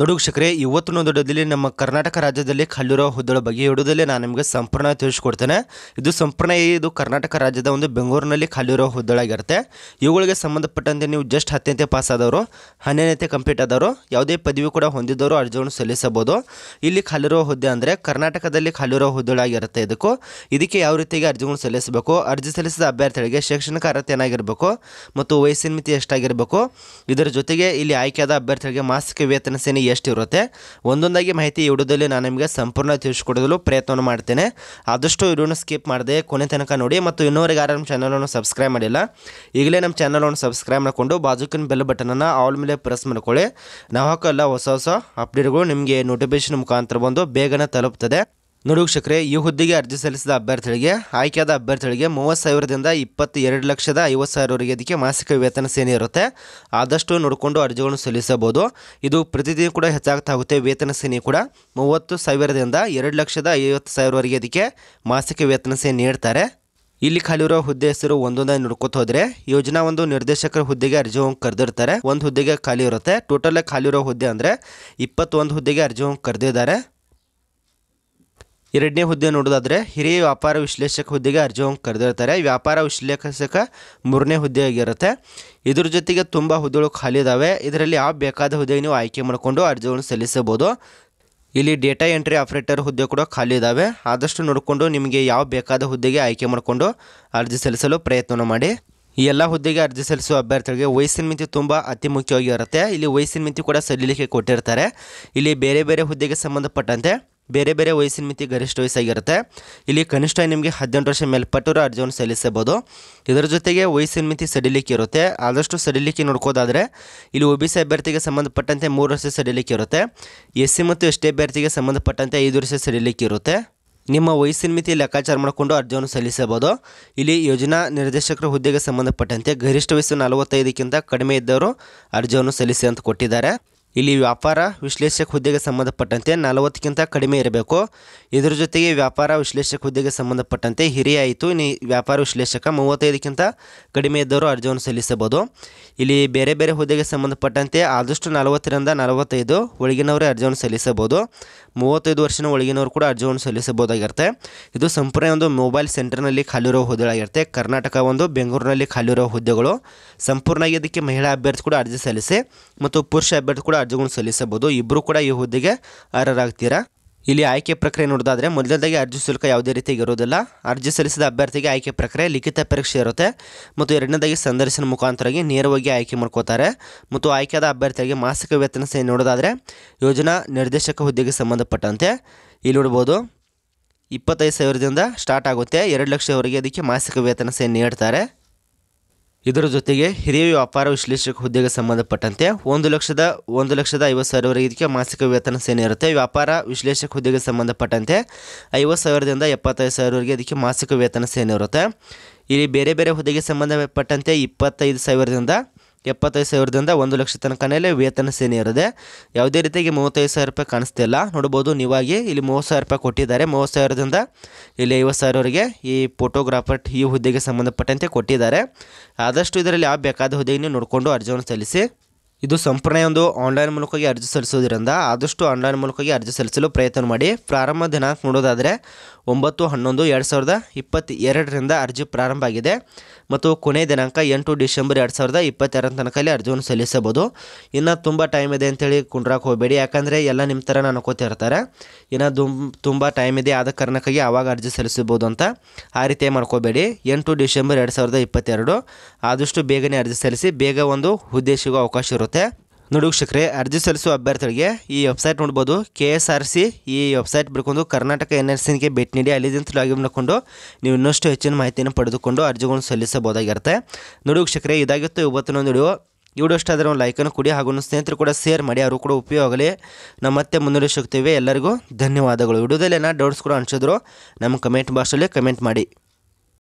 ದೊಡ್ಡ ವೀಕ್ಷಕರೇ ಇವತ್ತು ದೊಡ್ಡದಲ್ಲಿ ನಮ್ಮ ಕರ್ನಾಟಕ ರಾಜ್ಯದಲ್ಲಿ ಕಲ್ಲಿರೋ ಹುದ್ದಳ ಬಗ್ಗೆ ಹಿಡಿದಲ್ಲೇ ನಾನು ನಿಮಗೆ ಸಂಪೂರ್ಣ ತಿಳಿಸ್ಕೊಡ್ತೇನೆ ಇದು ಸಂಪೂರ್ಣ ಇದು ಕರ್ನಾಟಕ ರಾಜ್ಯದ ಒಂದು ಬೆಂಗಳೂರಿನಲ್ಲಿ ಖಾಲಿರುವ ಹುದ್ದಳಾಗಿರುತ್ತೆ ಇವುಗಳಿಗೆ ಸಂಬಂಧಪಟ್ಟಂತೆ ನೀವು ಜಸ್ಟ್ ಹತ್ತನೇ ಪಾಸ್ ಆದವರು ಹನ್ನೆರಡನೇ ಕಂಪ್ಲೀಟ್ ಆದವರು ಯಾವುದೇ ಪದವಿ ಕೂಡ ಹೊಂದಿದ್ದವರು ಅರ್ಜಿಯನ್ನು ಸಲ್ಲಿಸಬಹುದು ಇಲ್ಲಿ ಖಾಲಿರುವ ಹುದ್ದೆ ಅಂದರೆ ಕರ್ನಾಟಕದಲ್ಲಿ ಹುದ್ದಳ ಆಗಿರುತ್ತೆ ಇದಕ್ಕೂ ಇದಕ್ಕೆ ಯಾವ ರೀತಿಯಾಗಿ ಅರ್ಜಿಗಳನ್ನು ಸಲ್ಲಿಸಬೇಕು ಅರ್ಜಿ ಸಲ್ಲಿಸಿದ ಅಭ್ಯರ್ಥಿಗಳಿಗೆ ಶೈಕ್ಷಣಿಕ ಅರ್ಹತೆ ಏನಾಗಿರಬೇಕು ಮತ್ತು ವಯಸ್ಸಿನ ಮಿತಿ ಎಷ್ಟಾಗಿರಬೇಕು ಇದರ ಜೊತೆಗೆ ಇಲ್ಲಿ ಆಯ್ಕೆಯಾದ ಅಭ್ಯರ್ಥಿಗಳಿಗೆ ಮಾಸಿಕ ವೇತನ ಸೇನೆ ಇರುತ್ತೆ ಒಂದೊಂದಾಗಿ ಮಾಹಿತಿ ಇಡೋದಲ್ಲಿ ನಾನು ನಿಮಗೆ ಸಂಪೂರ್ಣ ತಿಳಿಸ್ಕೊಡಲು ಪ್ರಯತ್ನವನ್ನು ಮಾಡ್ತೇನೆ ಆದಷ್ಟು ಇಡೋನು ಸ್ಕಿಪ್ ಮಾಡಿದೆ ಕೊನೆ ತನಕ ನೋಡಿ ಮತ್ತು ಇನ್ನೋರಿಗೆ ಯಾರು ನಮ್ಮ ಚಾನಲನ್ನು ಸಬ್ಸ್ಕ್ರೈಬ್ ಮಾಡಿಲ್ಲ ಈಗಲೇ ನಮ್ಮ ಚಾನಲನ್ನು ಸಬ್ಸ್ಕ್ರೈಬ್ ಮಾಡಿಕೊಂಡು ಬಾಜುಕಿನ ಬೆಲ್ ಬಟನನ್ನು ಆಲ್ ಮೇಲೆ ಪ್ರೆಸ್ ಮಾಡ್ಕೊಳ್ಳಿ ನಾವು ಹಾಕೋಲ್ಲ ಹೊಸ ಹೊಸ ಅಪ್ಡೇಟ್ಗಳು ನಿಮಗೆ ನೋಟಿಫಿಕೇಶನ್ ಮುಖಾಂತರ ಬಂದು ಬೇಗನೆ ತಲುಪ್ತದೆ ನೋಡಿ ವೀಕ್ಷಕರೆ ಈ ಹುದ್ದೆಗೆ ಅರ್ಜಿ ಸಲ್ಲಿಸಿದ ಅಭ್ಯರ್ಥಿಗಳಿಗೆ ಆಯ್ಕೆಯಾದ ಅಭ್ಯರ್ಥಿಗಳಿಗೆ ಮೂವತ್ತು ಸಾವಿರದಿಂದ ಇಪ್ಪತ್ತು ಎರಡು ಲಕ್ಷದ ಐವತ್ತು ಸಾವಿರವರೆಗೆ ಅದಕ್ಕೆ ಮಾಸಿಕ ವೇತನ ಸೇನೆ ಇರುತ್ತೆ ಆದಷ್ಟು ನೋಡಿಕೊಂಡು ಅರ್ಜಿಗಳನ್ನು ಸಲ್ಲಿಸಬಹುದು ಇದು ಪ್ರತಿದಿನ ಕೂಡ ಹೆಚ್ಚಾಗ್ತಾ ಹೋಗುತ್ತೆ ವೇತನ ಸೇನೆ ಕೂಡ ಮೂವತ್ತು ಸಾವಿರದಿಂದ ಎರಡು ಲಕ್ಷದ ಐವತ್ತು ಸಾವಿರವರೆಗೆ ಅದಕ್ಕೆ ಮಾಸಿಕ ವೇತನ ಸೇನೆ ನೀಡ್ತಾರೆ ಇಲ್ಲಿ ಖಾಲಿರೋ ಹುದ್ದೆ ಹೆಸರು ಒಂದೊಂದಾಗಿ ನೋಡ್ಕೋತ ಹೋದರೆ ಯೋಜನಾ ಒಂದು ನಿರ್ದೇಶಕರ ಹುದ್ದೆಗೆ ಅರ್ಜಿ ಕರೆದಿರ್ತಾರೆ ಒಂದು ಹುದ್ದೆಗೆ ಖಾಲಿ ಇರುತ್ತೆ ಟೋಟಲ್ ಖಾಲಿ ಇರೋ ಹುದ್ದೆ ಅಂದರೆ ಇಪ್ಪತ್ತೊಂದು ಹುದ್ದೆಗೆ ಅರ್ಜಿ ಕರೆದಿದ್ದಾರೆ ಎರಡನೇ ಹುದ್ದೆ ನೋಡೋದಾದರೆ ಹಿರಿಯ ವ್ಯಾಪಾರ ವಿಶ್ಲೇಷಕ ಹುದ್ದೆಗೆ ಅರ್ಜಿಯನ್ನು ಕರೆದಿರ್ತಾರೆ ವ್ಯಾಪಾರ ವಿಶ್ಲೇಷಕ ಮೂರನೇ ಹುದ್ದೆ ಆಗಿರುತ್ತೆ ಇದ್ರ ಜೊತೆಗೆ ತುಂಬ ಹುದ್ದೆಗಳು ಖಾಲಿ ಇದ್ದಾವೆ ಇದರಲ್ಲಿ ಯಾವ ಬೇಕಾದ ಹುದ್ದೆಗೆ ನೀವು ಆಯ್ಕೆ ಮಾಡಿಕೊಂಡು ಅರ್ಜಿಗಳನ್ನು ಸಲ್ಲಿಸಬಹುದು ಇಲ್ಲಿ ಡೇಟಾ ಎಂಟ್ರಿ ಆಪ್ರೇಟರ್ ಹುದ್ದೆ ಕೂಡ ಖಾಲಿ ಇದ್ದಾವೆ ಆದಷ್ಟು ನೋಡಿಕೊಂಡು ನಿಮಗೆ ಯಾವ ಬೇಕಾದ ಹುದ್ದೆಗೆ ಆಯ್ಕೆ ಮಾಡಿಕೊಂಡು ಅರ್ಜಿ ಸಲ್ಲಿಸಲು ಪ್ರಯತ್ನ ಮಾಡಿ ಈ ಎಲ್ಲ ಹುದ್ದೆಗೆ ಅರ್ಜಿ ಸಲ್ಲಿಸುವ ಅಭ್ಯರ್ಥಿಗಳಿಗೆ ವಯಸ್ಸಿನ ಮಿತಿ ತುಂಬ ಅತಿ ಮುಖ್ಯವಾಗಿರುತ್ತೆ ಇಲ್ಲಿ ವಯಸ್ಸಿನ ಮಿತಿ ಕೂಡ ಸಲ್ಲಿಕೆ ಕೊಟ್ಟಿರ್ತಾರೆ ಇಲ್ಲಿ ಬೇರೆ ಬೇರೆ ಹುದ್ದೆಗೆ ಸಂಬಂಧಪಟ್ಟಂತೆ ಬೇರೆ ಬೇರೆ ವಯಸ್ಸಿನ ಮಿತಿ ಗರಿಷ್ಠ ವಯಸ್ಸಾಗಿರುತ್ತೆ ಇಲ್ಲಿ ಕನಿಷ್ಠ ನಿಮಗೆ ಹದಿನೆಂಟು ವರ್ಷ ಮೇಲ್ಪಟ್ಟವರು ಅರ್ಜಿಯನ್ನು ಸಲ್ಲಿಸಬಹುದು ಇದರ ಜೊತೆಗೆ ವಯಸ್ಸಿನ ಮಿತಿ ಸಡಿಲಿಕ್ಕೆ ಇರುತ್ತೆ ಆದಷ್ಟು ಸಡಿಲಿಕ್ಕೆ ನೋಡ್ಕೋದಾದರೆ ಇಲ್ಲಿ ಒ ಬಿ ಸಿ ಅಭ್ಯರ್ಥಿಗೆ ಸಂಬಂಧಪಟ್ಟಂತೆ ಮೂರು ವರ್ಷ ಸಡಿಲಿಕ್ಕೆ ಇರುತ್ತೆ ಎಸ್ ಸಿ ಮತ್ತು ಎಸ್ ಟಿ ಅಭ್ಯರ್ಥಿಗೆ ಸಂಬಂಧಪಟ್ಟಂತೆ ಐದು ವರ್ಷ ಸಡಿಲಿಕ್ಕೆ ಇರುತ್ತೆ ನಿಮ್ಮ ವಯಸ್ಸಿನ ಮಿತಿ ಲೆಕ್ಕಾಚಾರ ಮಾಡಿಕೊಂಡು ಅರ್ಜಿಯನ್ನು ಸಲ್ಲಿಸಬಹುದು ಇಲ್ಲಿ ಯೋಜನಾ ನಿರ್ದೇಶಕರ ಹುದ್ದೆಗೆ ಸಂಬಂಧಪಟ್ಟಂತೆ ಗರಿಷ್ಠ ವಯಸ್ಸು ನಲವತ್ತೈದಕ್ಕಿಂತ ಕಡಿಮೆ ಇದ್ದವರು ಅರ್ಜಿಯನ್ನು ಸಲ್ಲಿಸಿ ಅಂತ ಕೊಟ್ಟಿದ್ದಾರೆ ಇಲ್ಲಿ ವ್ಯಾಪಾರ ವಿಶ್ಲೇಷಕ ಹುದ್ದೆಗೆ ಸಂಬಂಧಪಟ್ಟಂತೆ ನಲವತ್ತಕ್ಕಿಂತ ಕಡಿಮೆ ಇರಬೇಕು ಇದರ ಜೊತೆಗೆ ವ್ಯಾಪಾರ ವಿಶ್ಲೇಷಕ ಹುದ್ದೆಗೆ ಸಂಬಂಧಪಟ್ಟಂತೆ ಹಿರಿಯ ಆಯಿತು ಇನ್ನು ವ್ಯಾಪಾರ ವಿಶ್ಲೇಷಕ ಮೂವತ್ತೈದಕ್ಕಿಂತ ಕಡಿಮೆ ಇದ್ದವರು ಅರ್ಜಿಯನ್ನು ಸಲ್ಲಿಸಬಹುದು ಇಲ್ಲಿ ಬೇರೆ ಬೇರೆ ಹುದ್ದೆಗೆ ಸಂಬಂಧಪಟ್ಟಂತೆ ಆದಷ್ಟು ನಲವತ್ತರಿಂದ ನಲವತ್ತೈದು ಒಳಗಿನವರೇ ಅರ್ಜಿಯನ್ನು ಸಲ್ಲಿಸಬಹುದು ಮೂವತ್ತೈದು ವರ್ಷದ ಒಳಗಿನವರು ಕೂಡ ಅರ್ಜಿಯನ್ನು ಸಲ್ಲಿಸಬಹುದಾಗಿರುತ್ತೆ ಇದು ಸಂಪೂರ್ಣ ಒಂದು ಮೊಬೈಲ್ ಸೆಂಟರ್ನಲ್ಲಿ ಖಾಲಿರೋ ಹುದ್ದೆಗಳಾಗಿರುತ್ತೆ ಕರ್ನಾಟಕ ಒಂದು ಬೆಂಗಳೂರಿನಲ್ಲಿ ಖಾಲಿರೋ ಹುದ್ದೆಗಳು ಸಂಪೂರ್ಣವಾಗಿ ಇದಕ್ಕೆ ಮಹಿಳಾ ಅಭ್ಯರ್ಥಿ ಕೂಡ ಅರ್ಜಿ ಸಲ್ಲಿಸಿ ಮತ್ತು ಪುರುಷ ಅಭ್ಯರ್ಥಿ ಕೂಡ ಅರ್ಜಿಗಳನ್ನು ಸಲ್ಲಿಸಬಹುದು ಇಬ್ಬರು ಕೂಡ ಈ ಹುದ್ದೆಗೆ ಅರ್ಹರಾಗ್ತೀರಾ ಇಲ್ಲಿ ಆಯ್ಕೆ ಪ್ರಕ್ರಿಯೆ ನೋಡೋದಾದರೆ ಮೊದಲನೇದಾಗಿ ಅರ್ಜಿ ಶುಲ್ಕ ಯಾವುದೇ ರೀತಿಯಾಗಿ ಇರೋದಿಲ್ಲ ಅರ್ಜಿ ಸಲ್ಲಿಸಿದ ಅಭ್ಯರ್ಥಿಗೆ ಆಯ್ಕೆ ಪ್ರಕ್ರಿಯೆ ಲಿಖಿತ ಪರೀಕ್ಷೆ ಇರುತ್ತೆ ಮತ್ತು ಎರಡನೇದಾಗಿ ಸಂದರ್ಶನ ಮುಖಾಂತರವಾಗಿ ನೇರವಾಗಿ ಆಯ್ಕೆ ಮಾಡ್ಕೋತಾರೆ ಮತ್ತು ಆಯ್ಕೆಯಾದ ಅಭ್ಯರ್ಥಿಗೆ ಮಾಸಿಕ ವೇತನ ಸಹ ನೋಡೋದಾದರೆ ಯೋಜನಾ ನಿರ್ದೇಶಕ ಹುದ್ದೆಗೆ ಸಂಬಂಧಪಟ್ಟಂತೆ ಇಲ್ಲಿ ನೋಡ್ಬೋದು ಇಪ್ಪತ್ತೈದು ಸಾವಿರದಿಂದ ಸ್ಟಾರ್ಟ್ ಆಗುತ್ತೆ ಎರಡು ಲಕ್ಷವರೆಗೆ ಅದಕ್ಕೆ ಮಾಸಿಕ ವೇತನ ಸಹ ನೀಡ್ತಾರೆ ಇದರ ಜೊತೆಗೆ ಹಿರಿಯ ವ್ಯಾಪಾರ ವಿಶ್ಲೇಷಕ ಹುದ್ದೆಗೆ ಸಂಬಂಧಪಟ್ಟಂತೆ ಒಂದು ಲಕ್ಷದ ಒಂದು ಲಕ್ಷದ ಐವತ್ತು ಸಾವಿರವರೆಗೆ ಇದಕ್ಕೆ ಮಾಸಿಕ ವೇತನ ಸೇನೆ ಇರುತ್ತೆ ವ್ಯಾಪಾರ ವಿಶ್ಲೇಷಕ ಹುದ್ದೆಗೆ ಸಂಬಂಧಪಟ್ಟಂತೆ ಐವತ್ತು ಸಾವಿರದಿಂದ ಎಪ್ಪತ್ತೈದು ಸಾವಿರವರೆಗೆ ಅದಕ್ಕೆ ಮಾಸಿಕ ವೇತನ ಸೇನೆ ಇರುತ್ತೆ ಇಲ್ಲಿ ಬೇರೆ ಬೇರೆ ಹುದ್ದೆಗೆ ಸಂಬಂಧಪಟ್ಟಂತೆ ಇಪ್ಪತ್ತೈದು ಸಾವಿರದಿಂದ ಎಪ್ಪತ್ತೈದು ಸಾವಿರದಿಂದ ಒಂದು ಲಕ್ಷ ತನಕನೇ ವೇತನ ಸೇನೆ ಇರದೆ ಯಾವುದೇ ರೀತಿಯಾಗಿ ಮೂವತ್ತೈದು ಸಾವಿರ ರೂಪಾಯಿ ಕಾಣಿಸ್ತಿಲ್ಲ ನೋಡ್ಬೋದು ನೀವಾಗಿ ಇಲ್ಲಿ ಮೂವತ್ತು ಸಾವಿರ ರೂಪಾಯಿ ಕೊಟ್ಟಿದ್ದಾರೆ ಮೂವತ್ತು ಸಾವಿರದಿಂದ ಇಲ್ಲಿ ಐವತ್ತು ಸಾವಿರವರೆಗೆ ಈ ಫೋಟೋಗ್ರಾಫರ್ ಈ ಹುದ್ದೆಗೆ ಸಂಬಂಧಪಟ್ಟಂತೆ ಕೊಟ್ಟಿದ್ದಾರೆ ಆದಷ್ಟು ಇದರಲ್ಲಿ ಯಾವ ಬೇಕಾದ ಹುದ್ದೆಯನ್ನು ನೋಡಿಕೊಂಡು ಅರ್ಜಿಯನ್ನು ಸಲ್ಲಿಸಿ ಇದು ಸಂಪೂರ್ಣ ಒಂದು ಆನ್ಲೈನ್ ಮೂಲಕವಾಗಿ ಅರ್ಜಿ ಸಲ್ಲಿಸೋದ್ರಿಂದ ಆದಷ್ಟು ಆನ್ಲೈನ್ ಮೂಲಕವಾಗಿ ಅರ್ಜಿ ಸಲ್ಲಿಸಲು ಪ್ರಯತ್ನ ಮಾಡಿ ಪ್ರಾರಂಭ ದಿನಾಂಕ ನೋಡೋದಾದರೆ ಒಂಬತ್ತು ಹನ್ನೊಂದು ಎರಡು ಸಾವಿರದ ಇಪ್ಪತ್ತ ಎರಡರಿಂದ ಅರ್ಜಿ ಪ್ರಾರಂಭ ಆಗಿದೆ ಮತ್ತು ಕೊನೆಯ ದಿನಾಂಕ ಎಂಟು ಡಿಸೆಂಬರ್ ಎರಡು ಸಾವಿರದ ಇಪ್ಪತ್ತೆರಡರ ತನಕ ಅರ್ಜಿಯನ್ನು ಸಲ್ಲಿಸಬಹುದು ಇನ್ನು ತುಂಬ ಟೈಮ್ ಇದೆ ಅಂತೇಳಿ ಕುಂಡ್ರಾಕ್ ಹೋಗಬೇಡಿ ಯಾಕಂದರೆ ಎಲ್ಲ ನಿಮ್ಮ ಥರ ಅನ್ಕೋತಿರ್ತಾರೆ ಇನ್ನು ದುಮ್ ತುಂಬ ಟೈಮ್ ಇದೆ ಆದ ಕಾರಣಕ್ಕಾಗಿ ಆವಾಗ ಅರ್ಜಿ ಸಲ್ಲಿಸಬಹುದು ಅಂತ ಆ ರೀತಿ ಮಾಡ್ಕೋಬೇಡಿ ಎಂಟು ಡಿಸೆಂಬರ್ ಎರಡು ಸಾವಿರದ ಇಪ್ಪತ್ತೆರಡು ಆದಷ್ಟು ಬೇಗನೆ ಅರ್ಜಿ ಸಲ್ಲಿಸಿ ಬೇಗ ಒಂದು ಉದ್ದೇಶಿಗೂ ಅವಕಾಶ ಇರುತ್ತೆ ನೋಡಿ ವೀಕ್ಷಕರೇ ಅರ್ಜಿ ಸಲ್ಲಿಸುವ ಅಭ್ಯರ್ಥಿಗಳಿಗೆ ಈ ವೆಬ್ಸೈಟ್ ನೋಡ್ಬೋದು ಕೆ ಎಸ್ ಆರ್ ಸಿ ಈ ವೆಬ್ಸೈಟ್ ಬಿಡ್ಕೊಂಡು ಕರ್ನಾಟಕ ಎನ್ ಆರ್ ಸಿನ್ಗೆ ಭೇಟಿ ನೀಡಿ ಅಲ್ಲಿಂದ ಲಾಗಿನ್ ಮಾಡಿಕೊಂಡು ನೀವು ಇನ್ನಷ್ಟು ಹೆಚ್ಚಿನ ಮಾಹಿತಿಯನ್ನು ಪಡೆದುಕೊಂಡು ಅರ್ಜಿಗಳನ್ನು ಸಲ್ಲಿಸಬಹುದಾಗಿರುತ್ತೆ ನೋಡಿ ವೀಕ್ಷಕರೇ ಇದಾಗಿತ್ತು ಇವತ್ತಿನ ಒಂದು ವಿಡಿಯೋ ಈ ವಿಡಿಯೋ ಇಷ್ಟ ಆದರೆ ಒಂದು ಲೈಕನ್ನು ಕೊಡಿ ಹಾಗೂ ಸ್ನೇಹಿತರು ಕೂಡ ಶೇರ್ ಮಾಡಿ ಅವರು ಕೂಡ ಉಪಯೋಗ ಆಗಲಿ ನಮ್ಮ ಮತ್ತೆ ಮುಂದುವರಿಸುತ್ತೇವೆ ಎಲ್ಲರಿಗೂ ಧನ್ಯವಾದಗಳು ವಿಡಿಯೋದಲ್ಲಿ ಡೌಟ್ಸ್ ಕೂಡ ಅನಿಸಿದ್ರು ನಮ್ಮ ಕಮೆಂಟ್ ಬಾಕ್ಸಲ್ಲಿ ಕಮೆಂಟ್ ಮಾಡಿ